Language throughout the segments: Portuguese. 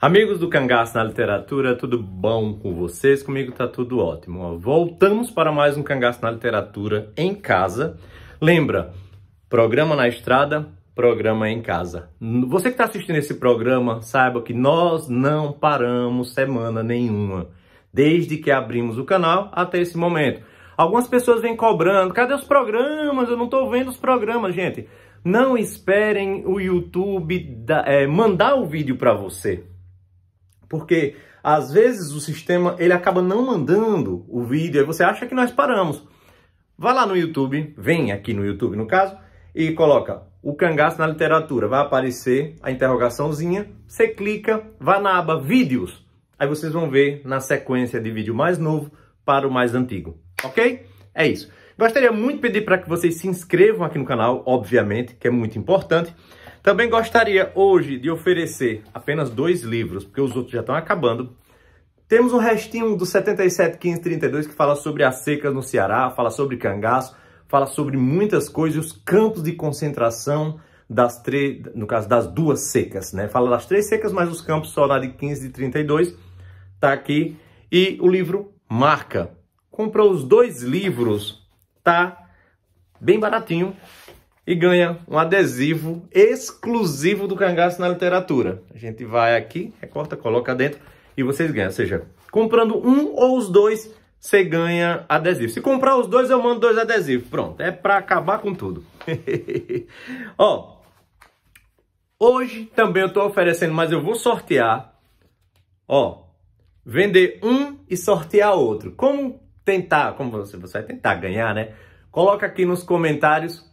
Amigos do Cangaço na Literatura, tudo bom com vocês? Comigo tá tudo ótimo. Voltamos para mais um Cangaço na Literatura em casa. Lembra, programa na estrada, programa em casa. Você que está assistindo esse programa, saiba que nós não paramos semana nenhuma, desde que abrimos o canal até esse momento. Algumas pessoas vêm cobrando, cadê os programas? Eu não estou vendo os programas, gente. Não esperem o YouTube da, é, mandar o vídeo para você. Porque às vezes o sistema ele acaba não mandando o vídeo, e você acha que nós paramos. Vá lá no YouTube, vem aqui no YouTube no caso, e coloca o cangaço na literatura. Vai aparecer a interrogaçãozinha, você clica, vá na aba vídeos. Aí vocês vão ver na sequência de vídeo mais novo para o mais antigo, ok? É isso. Gostaria muito de pedir para que vocês se inscrevam aqui no canal, obviamente, que é muito importante. Também gostaria hoje de oferecer apenas dois livros, porque os outros já estão acabando. Temos um restinho do 771532 que fala sobre as secas no Ceará, fala sobre cangaço, fala sobre muitas coisas, os campos de concentração das três, no caso das duas secas, né? Fala das três secas, mas os campos só na de 15 e 32 tá aqui e o livro Marca. Comprou os dois livros, tá bem baratinho, e ganha um adesivo exclusivo do Cangaço na Literatura. A gente vai aqui, recorta, coloca dentro e vocês ganham. Ou seja, comprando um ou os dois, você ganha adesivo. Se comprar os dois, eu mando dois adesivos. Pronto, é para acabar com tudo. Ó, hoje também eu estou oferecendo, mas eu vou sortear. Ó, vender um e sortear outro. Como tentar, como você, você vai tentar ganhar, né? Coloca aqui nos comentários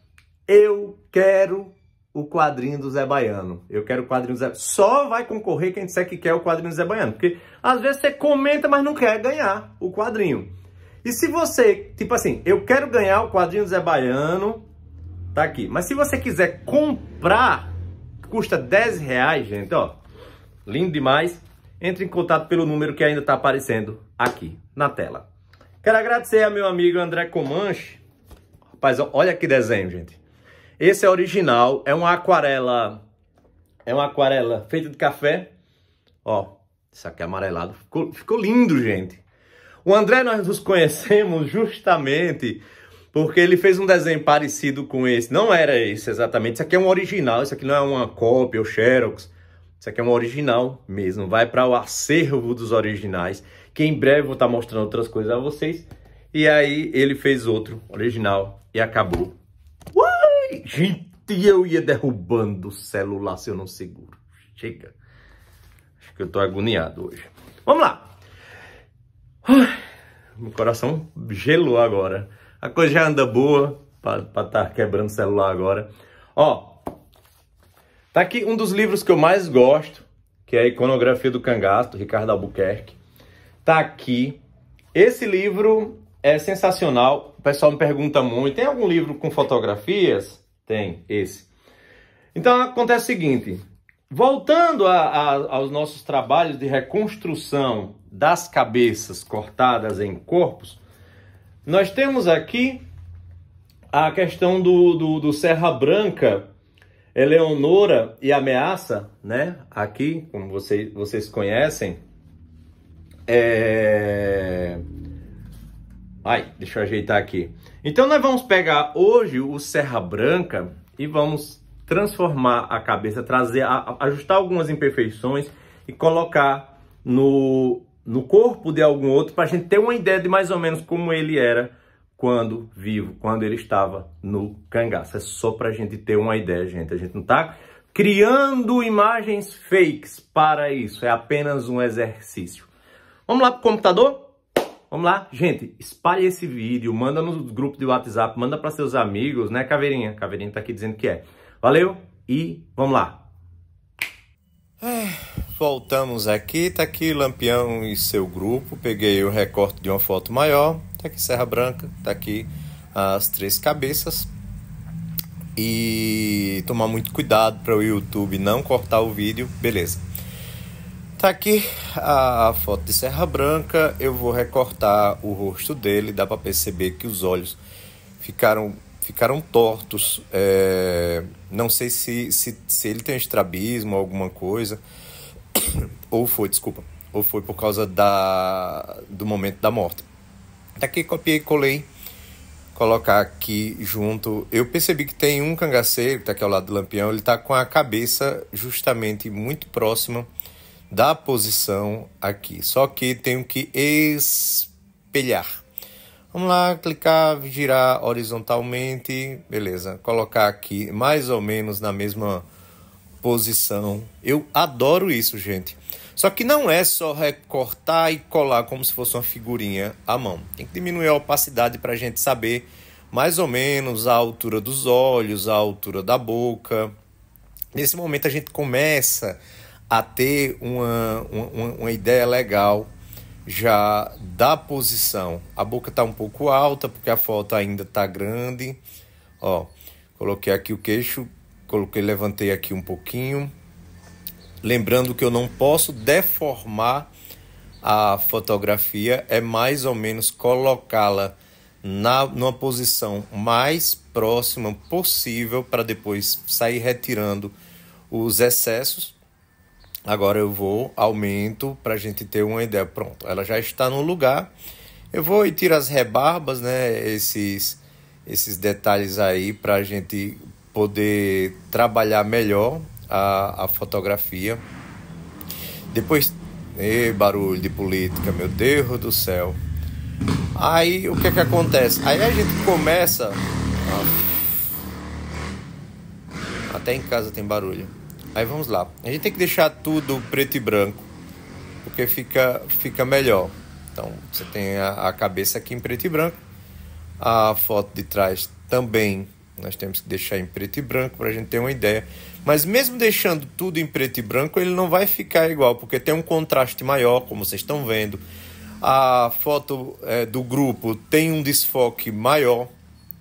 eu quero o quadrinho do Zé Baiano. Eu quero o quadrinho do Zé Só vai concorrer quem disser que quer o quadrinho do Zé Baiano. Porque às vezes você comenta, mas não quer ganhar o quadrinho. E se você, tipo assim, eu quero ganhar o quadrinho do Zé Baiano, tá aqui. Mas se você quiser comprar, custa 10 reais, gente, ó. Lindo demais. Entre em contato pelo número que ainda tá aparecendo aqui na tela. Quero agradecer ao meu amigo André Comanche. Rapaz, olha que desenho, gente. Esse é original, é uma aquarela, é uma aquarela feita de café. Ó, isso aqui é amarelado, ficou, ficou lindo, gente. O André nós nos conhecemos justamente porque ele fez um desenho parecido com esse. Não era esse exatamente, isso aqui é um original, isso aqui não é uma cópia ou xerox. Isso aqui é um original mesmo, vai para o acervo dos originais, que em breve vou estar tá mostrando outras coisas a vocês. E aí ele fez outro original e acabou Gente, eu ia derrubando o celular se eu não seguro. Chega. Acho que eu tô agoniado hoje. Vamos lá. Meu coração gelou agora. A coisa já anda boa para estar tá quebrando celular agora. Ó, tá aqui um dos livros que eu mais gosto, que é a Iconografia do Cangaço, Ricardo Albuquerque. Tá aqui. Esse livro é sensacional. O pessoal me pergunta muito, tem algum livro com fotografias? Tem, esse. Então acontece o seguinte: voltando a, a, aos nossos trabalhos de reconstrução das cabeças cortadas em corpos, nós temos aqui a questão do, do, do Serra Branca, Eleonora e Ameaça, né? Aqui, como vocês, vocês conhecem, é Ai, deixa eu ajeitar aqui. Então nós vamos pegar hoje o Serra Branca e vamos transformar a cabeça, trazer, a, ajustar algumas imperfeições e colocar no, no corpo de algum outro para a gente ter uma ideia de mais ou menos como ele era quando vivo, quando ele estava no cangaço. É só para a gente ter uma ideia, gente. A gente não está criando imagens fakes para isso. É apenas um exercício. Vamos lá para o computador? Vamos lá, gente, espalhe esse vídeo, manda no grupo de WhatsApp, manda para seus amigos, né, Caveirinha? Caveirinha tá aqui dizendo que é. Valeu e vamos lá. É, voltamos aqui, tá aqui Lampião e seu grupo. Peguei o recorte de uma foto maior, tá aqui Serra Branca, tá aqui as três cabeças. E tomar muito cuidado para o YouTube não cortar o vídeo, beleza. Tá aqui a foto de Serra Branca. Eu vou recortar o rosto dele. Dá para perceber que os olhos ficaram ficaram tortos. É, não sei se, se, se ele tem estrabismo, alguma coisa. Ou foi, desculpa. Ou foi por causa da, do momento da morte. tá aqui copiei e colei. Colocar aqui junto. Eu percebi que tem um cangaceiro que tá aqui ao lado do lampião. Ele tá com a cabeça justamente muito próxima da posição aqui. Só que tenho que espelhar. Vamos lá, clicar, girar horizontalmente, beleza. Colocar aqui mais ou menos na mesma posição. Eu adoro isso, gente. Só que não é só recortar e colar como se fosse uma figurinha à mão. Tem que diminuir a opacidade para a gente saber mais ou menos a altura dos olhos, a altura da boca. Nesse momento a gente começa a ter uma, uma, uma ideia legal já da posição. A boca está um pouco alta, porque a foto ainda está grande. Ó, coloquei aqui o queixo, coloquei, levantei aqui um pouquinho. Lembrando que eu não posso deformar a fotografia, é mais ou menos colocá-la na numa posição mais próxima possível para depois sair retirando os excessos Agora eu vou, aumento para a gente ter uma ideia. Pronto, ela já está no lugar. Eu vou e tiro as rebarbas, né? Esses, esses detalhes aí para a gente poder trabalhar melhor a, a fotografia. Depois, e barulho de política, meu Deus do céu. Aí o que é que acontece? Aí a gente começa. Até em casa tem barulho. Aí vamos lá. A gente tem que deixar tudo preto e branco, porque fica, fica melhor. Então você tem a, a cabeça aqui em preto e branco, a foto de trás também nós temos que deixar em preto e branco para a gente ter uma ideia. Mas mesmo deixando tudo em preto e branco, ele não vai ficar igual, porque tem um contraste maior, como vocês estão vendo. A foto é, do grupo tem um desfoque maior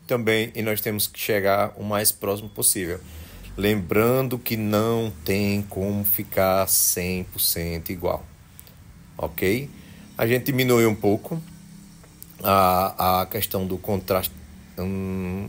também, e nós temos que chegar o mais próximo possível lembrando que não tem como ficar 100% igual, ok? A gente diminui um pouco a, a questão do contraste. Hum,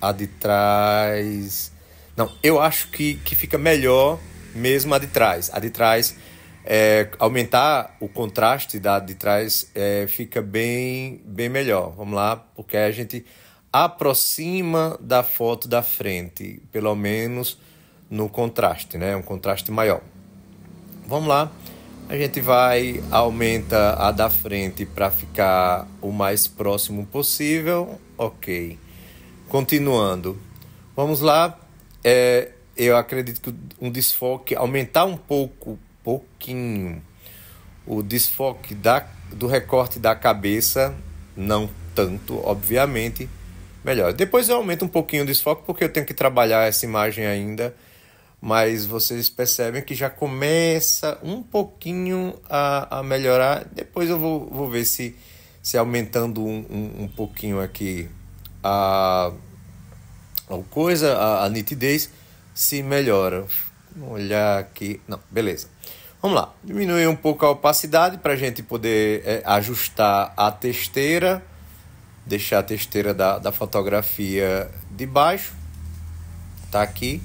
a de trás. Não, eu acho que, que fica melhor mesmo a de trás. A de trás, é, aumentar o contraste da de trás é, fica bem, bem melhor. Vamos lá, porque a gente aproxima da foto da frente, pelo menos no contraste, né? Um contraste maior. Vamos lá. A gente vai aumenta a da frente para ficar o mais próximo possível. OK. Continuando. Vamos lá. É, eu acredito que um desfoque aumentar um pouco, pouquinho o desfoque da, do recorte da cabeça, não tanto, obviamente melhor. Depois eu aumento um pouquinho o desfoque porque eu tenho que trabalhar essa imagem ainda, mas vocês percebem que já começa um pouquinho a, a melhorar. Depois eu vou, vou ver se, se aumentando um, um, um pouquinho aqui a, a coisa, a, a nitidez, se melhora. Vou olhar aqui. Não, beleza. Vamos lá, diminui um pouco a opacidade para a gente poder é, ajustar a testeira deixar a testeira da, da fotografia de baixo, tá aqui,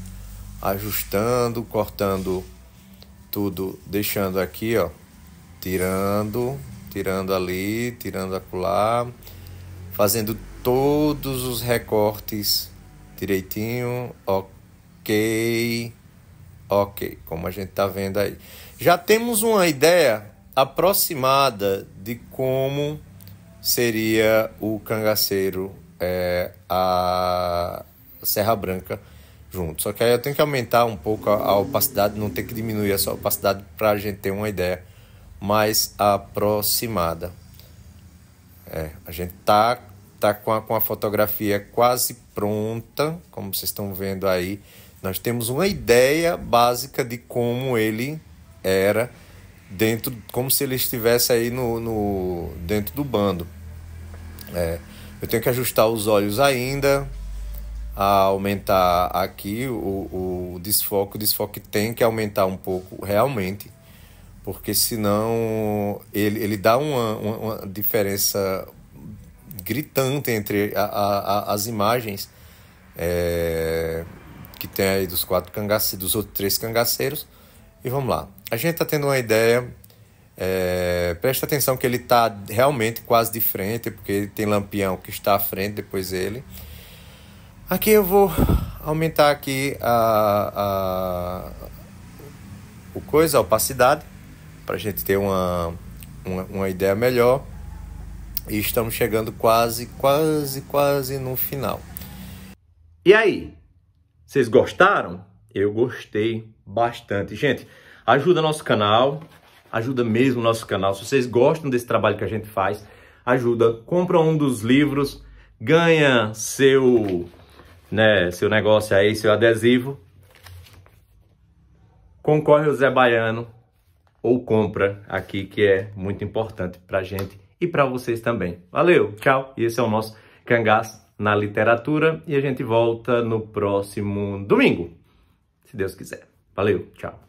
ajustando, cortando tudo, deixando aqui, ó, tirando, tirando ali, tirando acolá, fazendo todos os recortes direitinho, ok, ok, como a gente tá vendo aí. Já temos uma ideia aproximada de como seria o Cangaceiro, é, a Serra Branca junto. Só que aí eu tenho que aumentar um pouco a, a opacidade, não tem que diminuir essa opacidade para a gente ter uma ideia mais aproximada. É, a gente tá tá com a, com a fotografia quase pronta, como vocês estão vendo aí. Nós temos uma ideia básica de como ele era dentro como se ele estivesse aí no, no dentro do bando é, eu tenho que ajustar os olhos ainda aumentar aqui o, o desfoque o desfoque tem que aumentar um pouco realmente porque senão ele, ele dá uma, uma, uma diferença gritante entre a, a, a, as imagens é, que tem aí dos quatro cangaceiros, dos outros três cangaceiros e vamos lá. A gente está tendo uma ideia. É, presta atenção que ele está realmente quase de frente, porque tem Lampião que está à frente, depois ele. Aqui eu vou aumentar aqui a, a, o coisa, a opacidade, para a gente ter uma, uma, uma ideia melhor. E estamos chegando quase, quase, quase no final. E aí? Vocês gostaram? Eu gostei bastante. Gente, ajuda nosso canal, ajuda mesmo nosso canal. Se vocês gostam desse trabalho que a gente faz, ajuda, compra um dos livros, ganha seu, né, seu negócio aí, seu adesivo, concorre o Zé Baiano ou compra aqui, que é muito importante para gente e para vocês também. Valeu, tchau, e esse é o nosso Cangás na Literatura e a gente volta no próximo domingo, se Deus quiser. Valeu, tchau.